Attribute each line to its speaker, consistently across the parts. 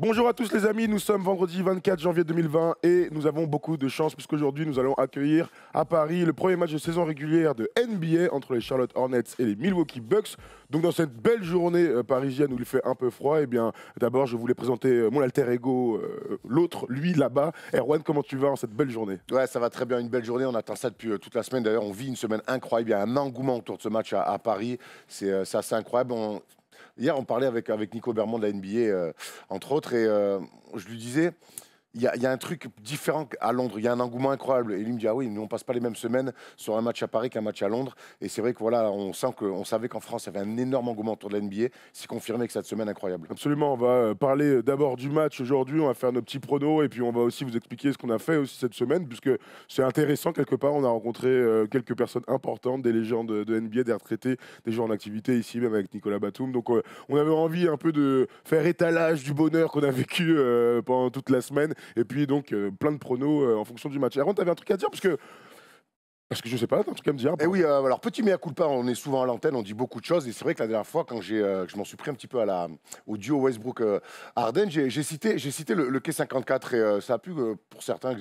Speaker 1: Bonjour à tous les amis, nous sommes vendredi 24 janvier 2020 et nous avons beaucoup de chance puisqu'aujourd'hui nous allons accueillir à Paris le premier match de saison régulière de NBA entre les Charlotte Hornets et les Milwaukee Bucks. Donc dans cette belle journée euh, parisienne où il fait un peu froid, eh bien d'abord je voulais présenter euh, mon alter ego, euh, l'autre, lui là-bas. Erwan, comment tu vas en cette belle journée
Speaker 2: Ouais, ça va très bien, une belle journée, on attend ça depuis toute la semaine. D'ailleurs, on vit une semaine incroyable, il y a un engouement autour de ce match à, Paris, c'est ça, assez incroyable. Hier, on parlait avec, avec Nico Bermond de la NBA, euh, entre autres, et euh, je lui disais, il y, a un truc différent à Londres. Il y a un engouement incroyable. Et lui me dit Ah oui, nous, on passe pas les mêmes semaines sur un match à Paris qu'un match à Londres. Et c'est vrai que voilà, on, sent que, savait qu'en France, il y avait un énorme engouement autour de l'NBA. C'est confirmé que cette semaine incroyable.
Speaker 1: Absolument. On va euh, parler euh, d'abord du match aujourd'hui. On va faire nos petits pronos. Et puis, on va aussi vous expliquer ce qu'on a fait aussi cette semaine, puisque c'est intéressant. Quelque part, on a rencontré euh, quelques personnes importantes, des légendes de NBA, des retraités, des joueurs en activité ici, même avec Nicolas Batum. Donc, on avait envie un peu de faire étalage du bonheur qu'on a vécu pendant toute la semaine et puis donc euh, plein de pronos euh, en fonction du match. Aaron, t'avais un truc à dire parce que parce que je sais pas, un cas me dire. Eh oui, euh, alors petit mea culpa, on est
Speaker 2: souvent à l'antenne, on dit beaucoup de choses. Et c'est vrai que la dernière fois, quand j'ai, euh, je m'en suis pris un petit peu à la, au duo Westbrook-Arden, euh, j'ai, cité, j'ai cité le, le quai 54 et ça a pu, pour certains,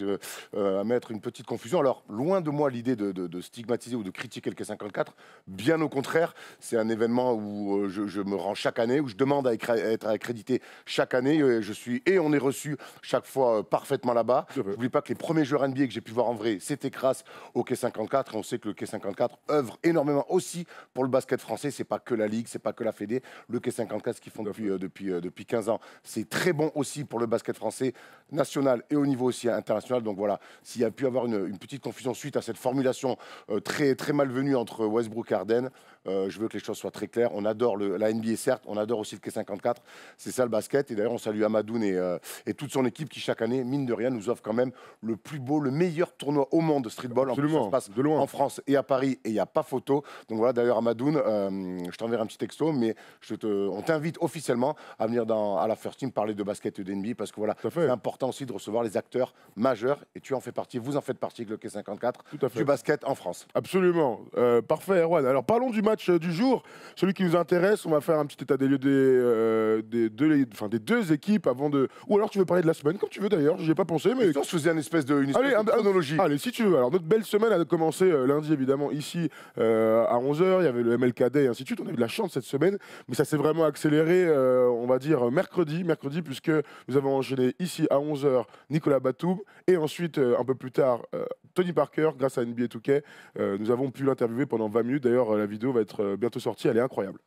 Speaker 2: mettre une petite confusion. Alors, loin de moi l'idée de, stigmatiser ou de critiquer le k 54. Bien au contraire, c'est un événement où je, me rends chaque année, où je demande à, être accrédité chaque année. Et je suis, et on est reçu chaque fois parfaitement là-bas. N'oublie pas que les premiers joueurs NBA que j'ai pu voir en vrai, c'était Crasse au k 54 on sait que le k 54 œuvre énormément aussi pour le basket français. C'est pas que la Ligue, ce n'est pas que la Fédé. Le k 54, ce qu'ils font depuis, euh, depuis, 15 euh, ans, c'est très bon aussi pour le basket français national et au niveau aussi international. Donc voilà, s'il y a pu avoir une, petite confusion suite à cette formulation euh, très, très malvenue entre Westbrook et Ardennes, euh, je veux que les choses soient très claires. On adore le, la NBA, certes, on adore aussi le K54. C'est ça le basket. Et d'ailleurs, on salue Amadoun et, euh, et, toute son équipe qui, chaque année, mine de rien, nous offre quand même le plus beau, le meilleur tournoi au monde de streetball. Absolument. En plus, ça se passe de loin. en France et à Paris, et il n'y a pas photo. Donc voilà, d'ailleurs, Amadoun, euh, je t'enverrai un petit texto, mais je te, on t'invite officiellement à venir dans, à la First Team parler de basket et d'NBA parce que voilà, c'est important aussi de recevoir les acteurs majeurs. Et tu en fais partie, vous en faites partie avec le K54 du basket en France.
Speaker 1: Absolument. parfait, Erwan. Alors parlons du match euh, du jour, celui qui nous intéresse, on va faire un petit état des lieux des, euh, des, deux, des deux équipes avant de. Ou alors tu veux parler de la semaine, comme tu veux d'ailleurs, j'y ai pas pensé. mais... on se faisait une espèce de une espèce allez, de Allez, si tu veux. Alors notre belle semaine a commencé euh, lundi évidemment ici à 11h, il y avait le MLKD et ainsi de suite. On a eu de la chance cette semaine, mais ça s'est vraiment accéléré, on va dire, mercredi, mercredi, puisque nous avons enchaîné ici à 11h Nicolas Batum et ensuite un peu plus tard Tony Parker, grâce à NBA 2 euh, nous avons pu l'interviewer pendant 20 minutes. D'ailleurs, la vidéo va être euh, bientôt sortie. Elle est incroyable.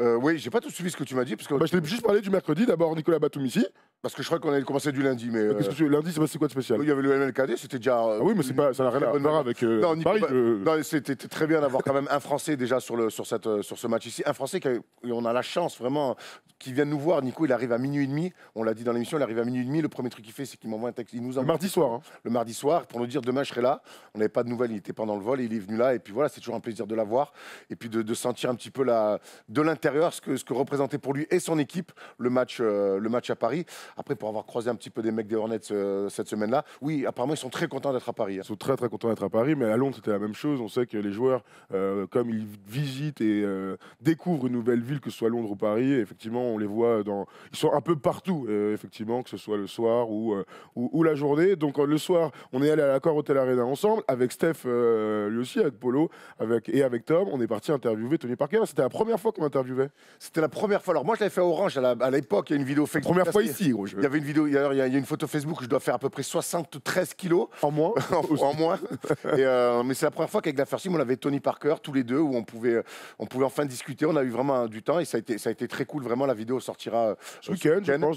Speaker 1: Euh, oui, j'ai pas tout suivi ce que tu m'as dit. Parce que... Bah, je t'ai juste parlé du mercredi. D'abord, Nicolas Batum ici. Parce que je crois qu'on allait commencer du lundi, mais. Euh, lundi, c'est quoi de spécial Il y avait le MLKD, c'était déjà. Euh, ah oui, mais pas, ça n'a rien à voir avec euh,
Speaker 2: Paris. Bah, c'était très bien d'avoir quand même un Français déjà sur, le, sur, sur ce match ici. Un Français qui on a la chance vraiment qu'il vienne nous voir. Nico, il arrive à minuit et demi. On l'a dit dans l'émission, il arrive à minuit et demi. Le premier truc qu'il fait, c'est qu'il m'envoie un texte. Il nous le mardi soir. Hein. le mardi soir pour nous dire demain je serai là. On n'avait pas de nouvelles, il était pendant le vol, il est venu là. Et puis voilà, c'est toujours un plaisir de l'avoir. Et puis de, sentir un petit peu la, de l'intérieur ce que, ce que représentait pour lui et son équipe le match, le match à Paris. Après, pour avoir croisé un petit peu des mecs des Hornets euh, cette semaine-là, oui, apparemment, ils sont très contents
Speaker 1: d'être à Paris. Hein. Ils sont très, très contents d'être à Paris, mais à Londres, c'était la même chose. On sait que les joueurs, euh, comme ils visitent et euh, découvrent une nouvelle ville, que ce soit Londres ou Paris, effectivement, on les voit dans. Ils sont un peu partout, effectivement, que ce soit le soir ou, ou, la journée. Donc, le soir, on est allé à l'accord Hotel Arena ensemble, avec Steph, lui aussi, avec Polo avec, et avec Tom. On est parti interviewer Tony Parker. C'était la première fois qu'on interviewait C'était la première fois. Alors, moi, je l'avais fait à Orange à l'époque, il y a une vidéo fait
Speaker 2: Première fois ici, il y avait une vidéo, il y a une photo Facebook, où je dois faire à peu près 73 kilos. En moins en, moins. Euh, mais c'est la première fois qu'avec la First on avait Tony Parker, tous les deux, où on pouvait, on pouvait enfin discuter. On a eu vraiment du temps et ça a été, ça a été très cool. Vraiment, la vidéo sortira euh, ce week-end. dimanche,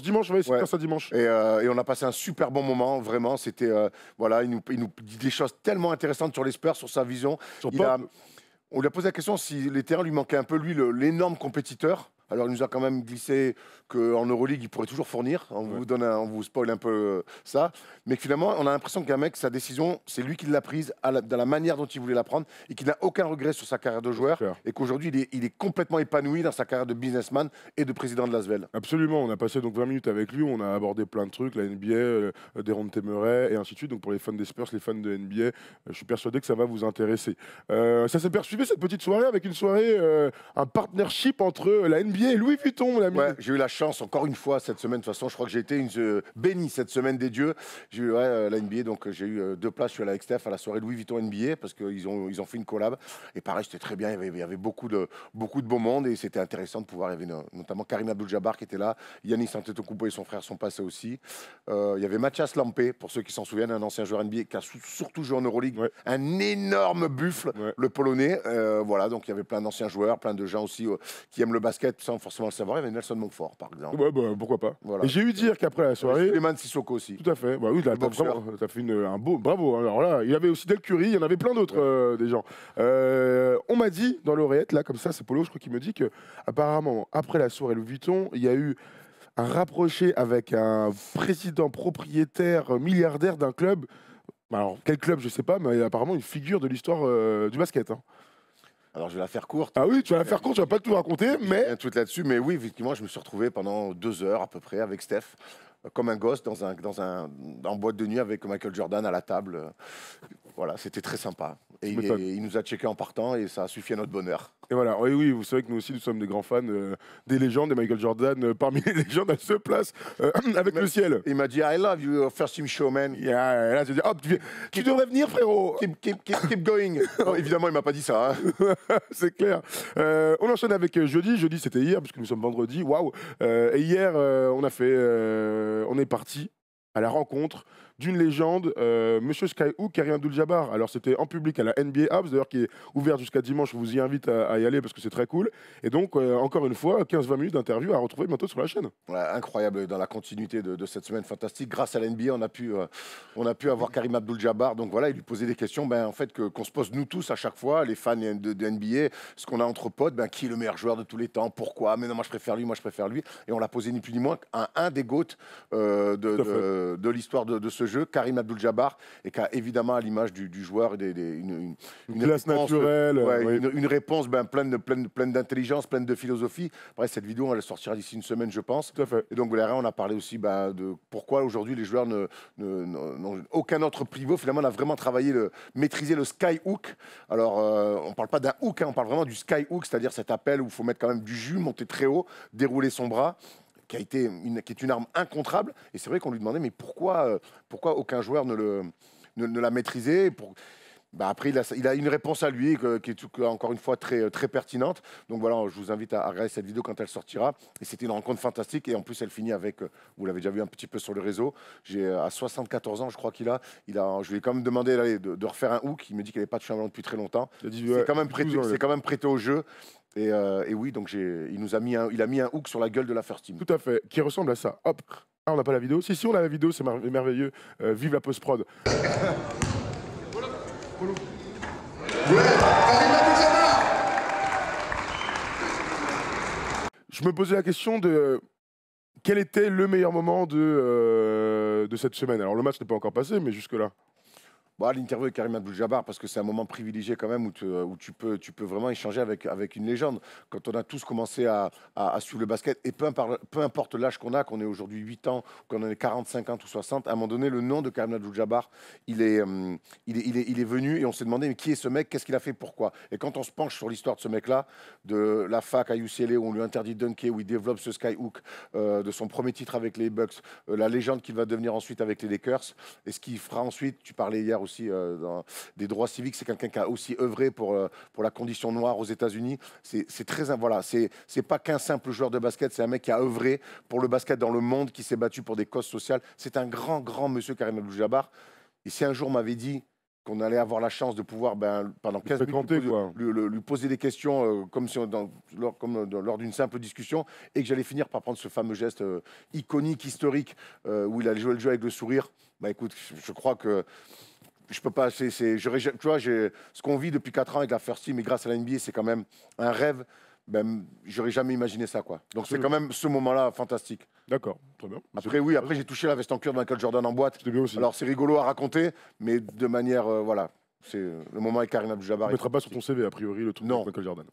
Speaker 2: ça dimanche. Euh, et, on a passé un super bon moment, vraiment. C'était, voilà, il nous, nous dit des choses tellement intéressantes sur les Spurs, sur sa vision. on lui a posé la question si les terrains lui manquaient un peu, lui, l'énorme compétiteur. Alors, il nous a quand même glissé qu'en Euroleague, il pourrait toujours fournir. On vous donne, on vous spoil un peu euh, ça. Mais finalement, on a l'impression qu'un mec, sa décision, c'est lui qui l'a prise à la, dans la manière dont il voulait la prendre et qu'il n'a aucun regret sur sa carrière de joueur et
Speaker 1: qu'aujourd'hui, il est, complètement épanoui dans sa carrière de businessman et de président de l'Asvel. Absolument. On a passé donc 20 minutes avec lui. On a abordé plein de trucs, la NBA, euh, des rondes et ainsi de suite. Donc, pour les fans des Spurs, les fans de NBA, euh, je suis persuadé que ça va vous intéresser. Euh, ça s'est poursuivi cette petite soirée avec une soirée, un partnership entre la NBA Louis Vuitton, mon ami. j'ai eu la chance, encore une fois, cette
Speaker 2: semaine. De toute façon, je crois que j'ai été une, euh, bénie cette semaine des dieux. J'ai eu euh, la NBA, donc euh, j'ai eu deux places. Je suis allé à la soirée Louis Vuitton NBA parce qu'ils ont, ils ont fait une collab. Et pareil, c'était très bien. Il y avait, beaucoup, de, beaucoup de beau monde et c'était intéressant de pouvoir. y notamment Karim Abdul-Jabbar qui était là. Yannis Antetokounmpo et son frère sont passés aussi. il y avait Mathias Lampé, pour ceux qui s'en souviennent, un ancien joueur NBA qui a surtout joué en Euroleague. Un énorme buffle, le Polonais. voilà, donc il y avait plein d'anciens joueurs, plein de gens aussi qui aiment le basket forcément le savoir, il y avait Nelson Montfort, par exemple. bah, pourquoi pas. Et j'ai eu dire
Speaker 1: qu'après la soirée. Man Sissoko aussi. Tout à fait. Bah, oui, tu as fait un beau. Bravo. Alors là, il y avait aussi Del il y en avait plein d'autres, euh, des gens. Euh, on m'a dit dans l'oreillette, là, comme ça, c'est Polo, je crois, qui me dit que apparemment, après la soirée le Vuitton, il y a eu un rapproché avec un président propriétaire milliardaire d'un club. Alors, quel club, je sais pas, mais apparemment une figure de l'histoire euh, du basket. Hein. Alors je vais la faire courte. Ah oui, tu vas la faire courte, tu vas pas tout raconter, mais... Un tweet là-dessus, mais oui, effectivement, je me suis retrouvé pendant deux heures à peu près
Speaker 2: avec Steph euh, comme un gosse dans un, dans un, en boîte de nuit avec Michael Jordan à la table. Euh, voilà, c'était très sympa. Et il, nous a checké en partant et ça a suffi à notre bonheur. Et
Speaker 1: voilà, oui oui, vous savez que nous aussi, nous sommes des grands fans euh, des légendes et Michael Jordan, euh, parmi les légendes, à se place euh, avec le ciel. Il m'a dit I love you, uh, first team showman. Et là, j'ai dit Hop, tu, devrais venir, frérot. Keep, going. évidemment, il m'a pas dit ça. Hein. C'est clair. on enchaîne avec jeudi. Jeudi, c'était hier, puisque nous sommes vendredi. Waouh. Et hier, on a fait. on est parti à la rencontre d'une légende, euh, Monsieur Skyhook, Karim Abdul-Jabbar. Alors c'était en public à la NBA House, d'ailleurs qui est ouverte jusqu'à dimanche. Je vous y invite à, y aller parce que c'est très cool. Et donc euh, encore une fois, 15-20 minutes d'interview à retrouver bientôt sur la chaîne. incroyable
Speaker 2: dans la continuité de, cette semaine fantastique. Grâce à la NBA, on a pu, euh, on a pu avoir Karim Abdul-Jabbar. Donc voilà, il lui posait des questions, ben en fait qu'on se pose nous tous à chaque fois, les fans de, de NBA, ce qu'on a entre potes, ben qui est le meilleur joueur de tous les temps, pourquoi Mais non, moi je préfère lui, moi je préfère lui. Et on l'a posé ni plus ni moins à un, un des goats de de, l'histoire de, ce jeu, Karim Abdul-Jabbar, et qui a évidemment à l'image du, joueur des, une, classe naturelle, euh, Une, réponse ben, pleine, pleine, pleine d'intelligence, pleine de philosophie. Après, cette vidéo, elle sortira d'ici une semaine, je pense. Tout à fait. Et donc, on a parlé aussi ben, de pourquoi aujourd'hui les joueurs ne, n'ont aucun autre pivot. Finalement, on a vraiment travaillé, le, maîtrisé le skyhook. Alors, euh, on parle pas d'un hook, hein, on parle vraiment du skyhook, c'est-à-dire cet appel où il faut mettre quand même du jus, monter très haut, dérouler son bras qui, a été qui est une arme incontrable. Et c'est vrai qu'on lui demandait, mais pourquoi, euh, pourquoi aucun joueur ne, le, ne, la maîtrisait pour... Bah, après, il a, il a, une réponse à lui qui est encore une fois très, très pertinente. Donc voilà, je vous invite à, regarder cette vidéo quand elle sortira. Et c'était une rencontre fantastique. Et en plus, elle finit avec, euh, vous l'avez déjà vu un petit peu sur le réseau, j'ai euh, à 74 ans, je crois qu'il a, il a, je lui ai quand même demandé de, refaire un hook. Il me dit qu'il n'avait pas de un ballon depuis très longtemps. C'est quand, même quand même prêté au jeu.
Speaker 1: Euh, et, oui, donc il, nous a mis un, il a mis un hook sur la gueule de la First Team. Tout à fait, qui ressemble à ça. Hop, ah, on n'a pas la vidéo. Si, si, on a la vidéo, c'est merveilleux. Euh, vive la post-prod. Je me posais la question de quel était le meilleur moment de, euh, de cette semaine. Alors le match n'est pas encore passé, mais jusque-là. Ah, l'interview avec Karim Abdul-Jabbar, parce que c'est un moment privilégié quand même où, tu, où tu, peux, tu peux vraiment échanger avec, avec
Speaker 2: une légende. Quand on a tous commencé à, suivre le basket, et peu, importe, peu importe l'âge qu'on a, qu'on est aujourd'hui 8 ans, qu'on en ait 40, 50 ou 60, à un moment donné, le nom de Karim Abdul-Jabbar, il est, euh, il, il, est, venu et on s'est demandé mais qui est ce mec, qu'est-ce qu'il a fait, pourquoi Et quand on se penche sur l'histoire de ce mec-là, de la fac à UCLA où on lui interdit de dunker, où il développe ce skyhook, euh, de son premier titre avec les Bucks, euh, la légende qu'il va devenir ensuite avec les Lakers, et ce qu'il fera ensuite, tu parlais hier aussi, aussi euh, dans des droits civiques. C'est quelqu'un qui a aussi œuvré pour, euh, pour la condition noire aux États-Unis. C'est très. Voilà, c'est pas qu'un simple joueur de basket, c'est un mec qui a œuvré pour le basket dans le monde, qui s'est battu pour des causes sociales. C'est un grand, grand monsieur Karim Abdul-Jabbar. Et si un jour m'avait dit qu'on allait avoir la chance de pouvoir, ben, pendant 15 minutes, lui, poser des questions euh, comme, si dans, lors, comme lors d'une simple discussion, et que j'allais finir par prendre ce fameux geste iconique, historique, où il allait jouer le jeu avec le sourire, ben, écoute, je crois que je peux pas. C'est, je, tu vois, ce qu'on vit depuis 4 ans avec la First Team et grâce à la NBA, c'est quand même un rêve. Ben, j'aurais jamais imaginé ça, quoi. Donc c'est quand même ce moment-là fantastique. D'accord, très bien. Après, oui, après j'ai touché la veste en cuir de Michael Jordan en boîte. C'était bien aussi. Alors c'est rigolo à raconter, mais de
Speaker 1: manière, euh, voilà, c'est le moment avec Karim abdul Tu ne mettras pas sur ton CV, a priori, le truc non. Michael Jordan.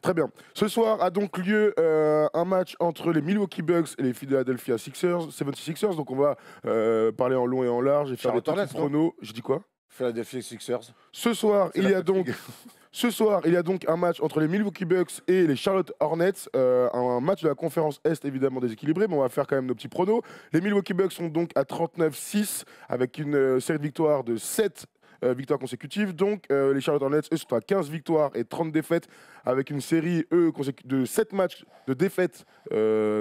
Speaker 1: Très bien. Ce soir a donc lieu euh, un match entre les Milwaukee Bucks et les Philadelphia Sixers, 76ers. Donc, on va euh, parler en long et en large et faire des chrono. Je dis quoi Philadelphia Sixers. Ce soir, il y a donc. Ce soir, il y a donc un match entre les Milwaukee Bucks et les Charlotte Hornets. Euh, un match de la conférence Est évidemment déséquilibré, mais on va faire quand même nos petits pronos. Les Milwaukee Bucks sont donc à 39-6 avec une euh, série de victoires de 7 euh, victoires consécutives. Donc les Charlotte Hornets, eux, sont à 15 victoires et 30 défaites avec une série, eux, de 7 matchs de défaites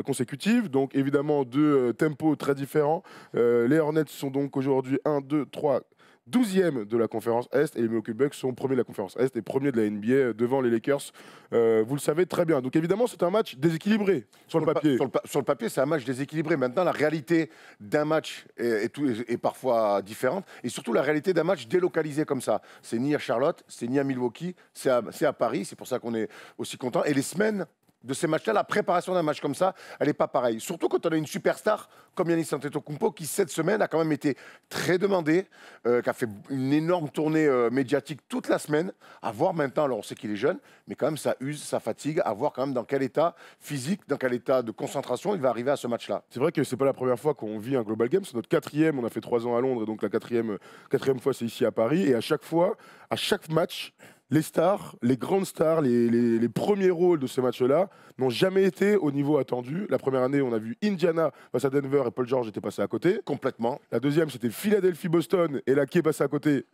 Speaker 1: consécutives. Donc évidemment, deux tempos très différents. les Hornets sont donc aujourd'hui 1, 2, 3, 12e de la conférence Est et les Milwaukee Bucks sont premiers de la conférence Est et premiers de la NBA devant les Lakers. Euh, vous le savez très bien. Donc évidemment, c'est un match déséquilibré sur, le papier. sur, le papier, c'est un match déséquilibré. Maintenant,
Speaker 2: la réalité d'un match est, parfois différente et surtout la réalité d'un match délocalisé comme ça. C'est ni à Charlotte, c'est ni à Milwaukee, c'est à, à, Paris. C'est pour ça qu'on est aussi content. Et les semaines de ces matchs-là, la préparation d'un match comme ça, elle n'est pas pareille. Surtout quand on a une superstar comme Yannis Antetokounmpo, qui cette semaine a quand même été très demandé, euh, qui a fait une énorme tournée euh, médiatique toute la semaine. À voir maintenant, alors on sait qu'il est jeune, mais quand même ça use, ça
Speaker 1: fatigue, à voir quand même dans quel état physique, dans quel état de concentration il va arriver à ce match-là. C'est vrai que c'est pas la première fois qu'on vit un Global Game, c'est notre quatrième, on a fait trois ans à Londres, et donc la quatrième, quatrième fois c'est ici à Paris, et à chaque fois, à chaque match, les stars, les grandes stars, les, premiers rôles de ce match-là n'ont jamais été au niveau attendu. La première année, on a vu Indiana face à Denver et Paul George était passé à côté. Complètement. La deuxième, c'était Philadelphie-Boston et la qui est à côté,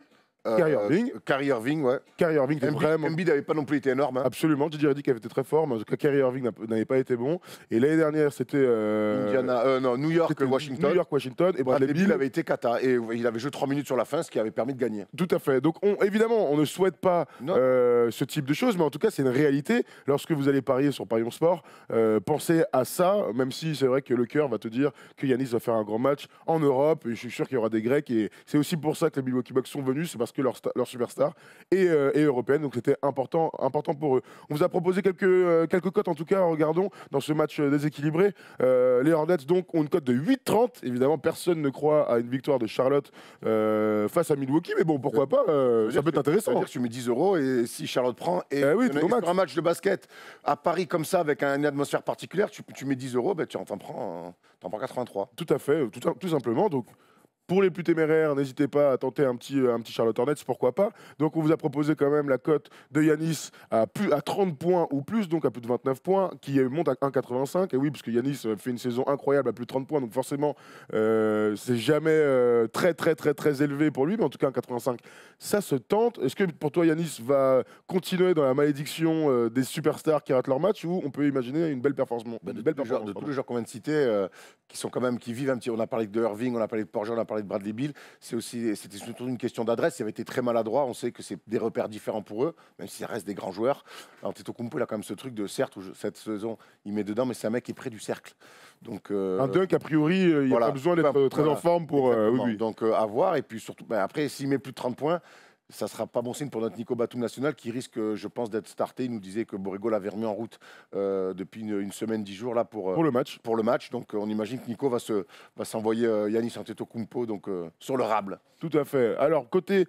Speaker 1: Kyrie euh, Irving. Euh, Kyrie Irving, ouais. Kyrie Irving c'est vraiment. Embiid n'avait pas non plus été énorme. Hein. Absolument. Didier qu'il avait été très fort, mais en Kyrie Irving n'avait pas été bon. Et l'année dernière, c'était. Euh, Indiana,
Speaker 2: non, New York, Washington. New York,
Speaker 1: Washington. Et Bradley, Bill avait été kata. Et il avait joué 3 minutes sur la fin, ce qui avait permis de gagner. Tout à fait. Donc, évidemment, on ne souhaite pas ce type de choses, mais en tout cas, c'est une réalité. Lorsque vous allez parier sur Parion Sport, pensez à ça, même si c'est vrai que le cœur va te dire que Yanis va faire un grand match en Europe. Et je suis sûr qu'il y aura des Grecs. Et c'est aussi pour ça que les Milwaukee Bucks sont venus. C'est parce que leur, leur superstar est, euh, européenne. Donc c'était important, important pour eux. On vous a proposé quelques, euh, quelques cotes en tout cas. Regardons dans ce match euh, déséquilibré. les Hornets donc ont une cote de 8,30. Évidemment, personne ne croit à une victoire de Charlotte face à Milwaukee. Mais bon, pourquoi pas Ça, peut être intéressant. Que tu mets 10 euros et si Charlotte prend et eh un
Speaker 2: match de basket
Speaker 1: à Paris comme ça avec une atmosphère particulière, tu, tu mets 10 euros, ben, tu en prends, en prends 83. Tout à fait, tout, tout simplement. Donc pour les plus téméraires, n'hésitez pas à tenter un petit, euh, un petit Charlotte Hornets, pourquoi pas. Donc, on vous a proposé quand même la cote de Yanis à, plus, à 30 points ou plus, donc à plus de 29 points, qui monte à 1,85. Et oui, parce que Yanis euh, fait une saison incroyable à plus de 30 points, donc forcément, euh, c'est jamais très, très, très, très élevé pour lui, mais en tout cas, 1,85, ça se tente. Est-ce que pour toi, Yanis va continuer dans la malédiction des superstars qui ratent leur match ou on peut imaginer une belle performance, bah, de, de tous les joueurs qu'on vient de citer, qui sont quand
Speaker 2: même, qui vivent un petit. On a parlé de Irving, on a parlé de Porger, parlé de Bradley Bill, c'est aussi, c'était surtout une question d'adresse. Il avait été très maladroit. On sait que c'est des repères différents pour eux, même s'ils restent reste des grands joueurs. Alors Kumpo, il a quand même ce truc de certes, où cette saison, il met dedans, mais c'est un mec qui est près du cercle. Donc, euh, un dunk, a
Speaker 1: priori, il a pas besoin d'être très en forme
Speaker 2: pour. Euh, oui, oui. Donc, avoir. Euh, à voir. Et puis surtout, ben, après, s'il met plus de 30 points, ça ne sera pas bon signe pour notre Nico Batum national qui risque, euh, je pense, d'être starté. Il nous disait que Borrego l'avait remis en route euh, depuis une, semaine, dix jours là pour, euh, le match. Donc on imagine que Nico
Speaker 1: va s'envoyer Yannis Antetokounmpo donc sur le rable. Tout à fait. Alors côté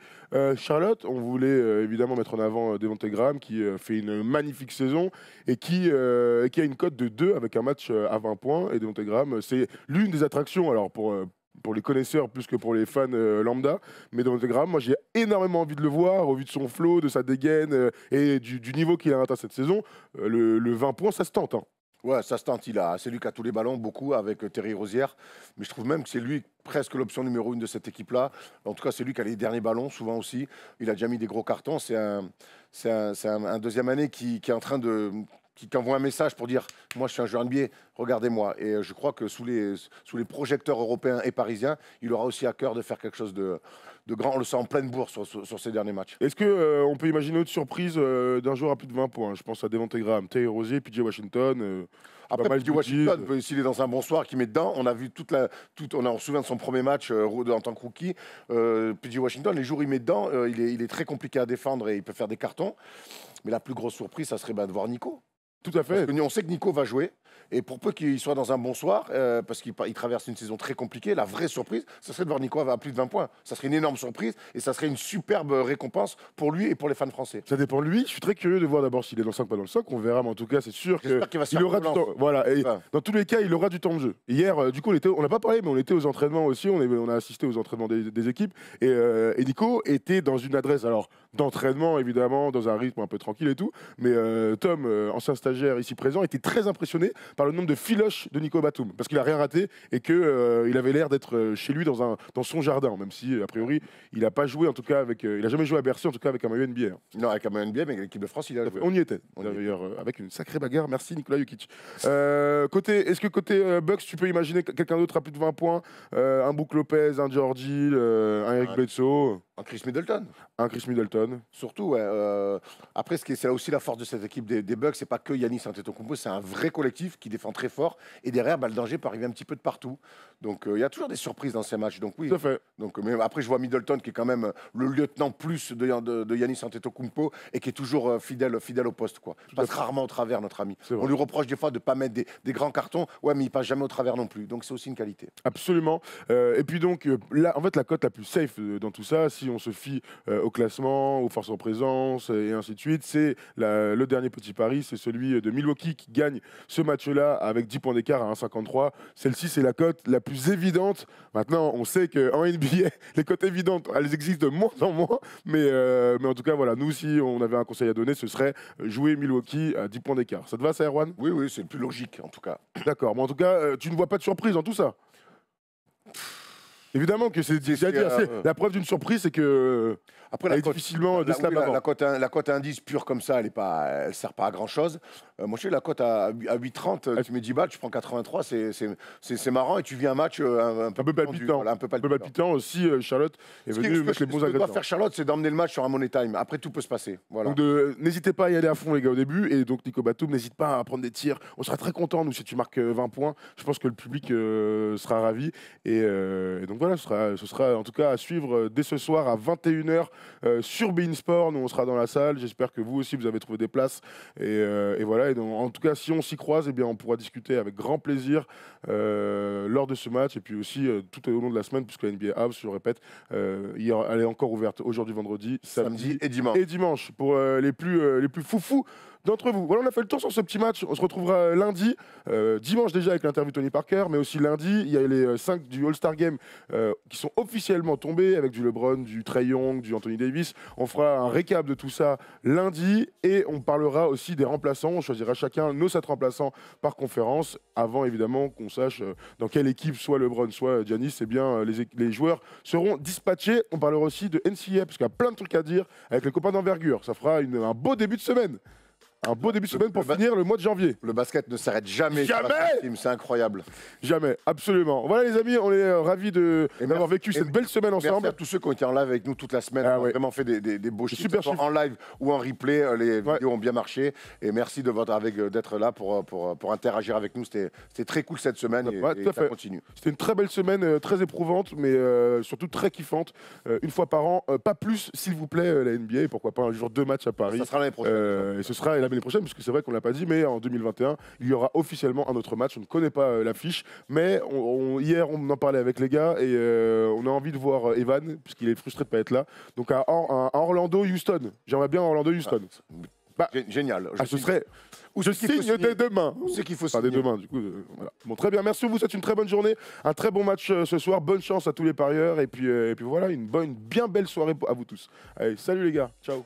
Speaker 1: Charlotte, on voulait évidemment mettre en avant Devante qui fait une magnifique saison et qui, a une cote de 2 avec un match à 20 points. Et Devante Graham, c'est l'une des attractions. Alors pour pour les connaisseurs plus que pour les fans euh, lambda. Mais dans le gramme, moi j'ai énormément envie de le voir au vu de son flow, de sa dégaine euh, et du, niveau qu'il a atteint cette saison. Euh, le, 20 points, ça se tente. Hein. Ouais, ça se tente. Il a, c'est lui qui a tous les ballons, beaucoup avec Terry Rosière.
Speaker 2: Mais je trouve même que c'est lui presque l'option numéro une de cette équipe-là. En tout cas, c'est lui qui a les derniers ballons, souvent aussi. Il a déjà mis des gros cartons. C'est un, c'est un, deuxième année qui est en train de qui t'envoie un message pour dire Moi, je suis un joueur NBA, regardez-moi. Et euh, je crois que sous les, sous les projecteurs européens et parisiens, il aura aussi à cœur de faire quelque chose de, de grand. On le sent en pleine bourse sur, sur, ces derniers matchs.
Speaker 1: Est-ce qu'on euh, on peut imaginer une surprise euh, d'un joueur à plus de 20 points Je pense à Devante Graham, Terry Rosier, PJ Washington. Après, PJ Washington, s'il est dans un bon soir, qui met dedans, on a vu
Speaker 2: toute la. Toute, on, a, on se souvient de son premier match en tant que rookie. PJ Washington, les jours il met dedans, il est, il est très compliqué à défendre et il peut faire des cartons. Mais la plus grosse surprise, ça serait ben de voir Nico. Tout à fait. Parce que on sait que Nico va jouer. Et pour peu qu'il soit dans un bon soir, euh, parce qu'il traverse une saison très compliquée, la vraie surprise, ce serait de voir Nico à plus de 20 points. Ça serait une énorme surprise et ça serait une superbe euh, récompense pour lui et pour les fans français.
Speaker 1: Ça dépend de lui. Je suis très curieux de voir d'abord s'il est dans le 5 pas dans le 5. On verra, mais en tout cas, c'est sûr qu'il aura du temps. Voilà. Dans tous les cas, il aura du temps de jeu. Hier, euh, du coup, on était, n'a pas parlé, mais on était aux entraînements aussi. On, on a assisté aux entraînements des, équipes et, Nico était dans une adresse. Alors d'entraînement évidemment, dans un rythme un peu tranquille et tout. Mais Tom, ancien stagiaire ici présent, était très impressionné par le nombre de filoches de Nico Batum, parce qu'il a rien raté et qu'il euh, il avait l'air d'être euh, chez lui dans, un, dans son jardin, même si, a priori, il n'a pas joué, en tout cas, avec, euh, il a jamais joué à Bercy, en tout cas, avec un maillot NBA. Hein. Non, avec un NBA, mais l'équipe de France, il a joué. On y était, d'ailleurs, avait avec une sacrée bagarre. Merci, Nicolas Jokic. côté, est-ce que côté Bucks, tu peux imaginer quelqu'un d'autre à plus de 20 points Un Bouc Lopez, un euh, un Eric Bledsoe un Chris Middleton. Un Chris Middleton. Surtout, ouais, euh, après, c'est là aussi la force de cette équipe des, Bucks, c'est pas
Speaker 2: que Yannis Antetokounmpo, c'est un vrai collectif qui défend très fort. Et derrière, bah, le danger peut arriver un petit peu de partout. Donc euh, il y a toujours des surprises dans ces matchs. Donc oui. Tout à fait. Donc mais après je vois Middleton qui est quand même euh, le lieutenant plus de, de, de Yanis Antetokounmpo et qui est toujours euh, fidèle fidèle au poste quoi. Il passe rarement au travers notre ami. On lui reproche des fois de pas mettre des, des, grands cartons. Ouais mais il passe jamais au travers non plus. Donc c'est aussi une qualité.
Speaker 1: Absolument. et puis donc là en fait la cote la plus safe dans tout ça si on se fie au classement, aux forces en présence et ainsi de suite, c'est le dernier petit pari, c'est celui de Milwaukee qui gagne ce match là avec 10 points d'écart à 1,53. Celle-ci, c'est la cote la plus évidente. Maintenant, on sait qu'en NBA, les cotes évidentes, elles existent de moins en moins. Mais, euh, mais en tout cas, voilà, nous, si on avait un conseil à donner, ce serait euh, jouer Milwaukee à 10 points d'écart. Ça te va, ça, Erwan Oui, oui, c'est le plus logique, en tout cas. D'accord. Mais en tout cas, euh, tu ne vois pas de surprise dans tout ça Évidemment que c'est à euh, la preuve d'une surprise, c'est que. Euh,
Speaker 2: après, la, est cote, difficilement la, hein, indice pure comme ça, elle ne sert pas à grand-chose. Euh, moi, je sais, la cote à, 8,30, tu mets 10 balles, tu prends 83, c'est marrant et tu vis un match un, peu, palpitant. un peu palpitant. aussi, Charlotte est venue avec les bons Ce que faire Charlotte, c'est d'emmener le match sur un money time. Après, tout peut se passer. Voilà.
Speaker 1: N'hésitez pas à y aller à fond, les gars, au début. Et donc, Nico Batum, n'hésite pas à prendre des tirs. On sera très contents, nous, si tu marques 20 points. Je pense que le public sera ravi. Et, et donc, ce sera, en tout cas à suivre euh, dès ce soir à 21h euh, sur Bein Sport. Nous, on sera dans la salle. J'espère que vous aussi, vous avez trouvé des places. Et, euh, voilà. en tout cas, si on s'y croise, eh bien, on pourra discuter avec grand plaisir lors de ce match et puis aussi tout au long de la semaine, puisque la NBA House, ah, je le répète, elle est encore ouverte aujourd'hui, vendredi, samedi, et dimanche. Et dimanche pour les plus les plus foufous d'entre vous. Voilà, on a fait le tour sur ce petit match. On se retrouvera lundi, dimanche déjà avec l'interview Tony Parker, mais aussi lundi, il y a les 5 du All-Star Game euh, qui sont officiellement tombés avec du LeBron, du Trey du Anthony Davis. On fera un récap de tout ça lundi et on parlera aussi des remplaçants. On choisira chacun nos sept remplaçants par conférence avant évidemment qu'on sache euh, dans quelle équipe soit LeBron, soit Giannis. Eh bien, euh, les, joueurs seront dispatchés. On parlera aussi de NCA parce qu'il y a plein de trucs à dire avec les copains d'envergure. Ça fera un beau début de semaine. Un beau début de semaine pour finir le mois de janvier. Le basket ne s'arrête jamais. Jamais C'est incroyable. Jamais, absolument. Voilà
Speaker 2: les amis, on est euh, ravis d'avoir vécu cette belle semaine ensemble. Merci à tous ceux qui ont été en live avec nous toute la semaine. Ah on a vraiment fait des, des, beaux chiffres. Super En live ou en replay, euh, les vidéos ont bien marché. Et merci euh, d'être là pour, pour, pour, interagir avec nous. C'était très cool cette semaine et, ça continue.
Speaker 1: C'était une très belle semaine, très éprouvante, mais surtout très kiffante. une fois par an, pas plus s'il vous plaît la NBA. Pourquoi pas un jour deux matchs à Paris. Ça sera prochaine. et ce sera la l'année prochaine, parce que c'est vrai qu'on l'a pas dit, mais en 2021, il y aura officiellement un autre match. On ne connaît pas euh, l'affiche, mais on, hier, on en parlait avec les gars et euh, on a envie de voir euh, Evan, puisqu'il est frustré de ne pas être là. Donc à, Orlando-Houston. J'aimerais bien Orlando-Houston. Ah, génial. Ah, serait. Où je signe dès demain. C'est qu'il faut signer. Dès demain, du coup. Bon, très bien. Merci vous. C'est une très bonne journée. Un très bon match ce soir. Bonne chance à tous les parieurs. Et puis, et puis voilà, une, bonne, une bien belle soirée à vous tous. Allez, salut les gars. Ciao.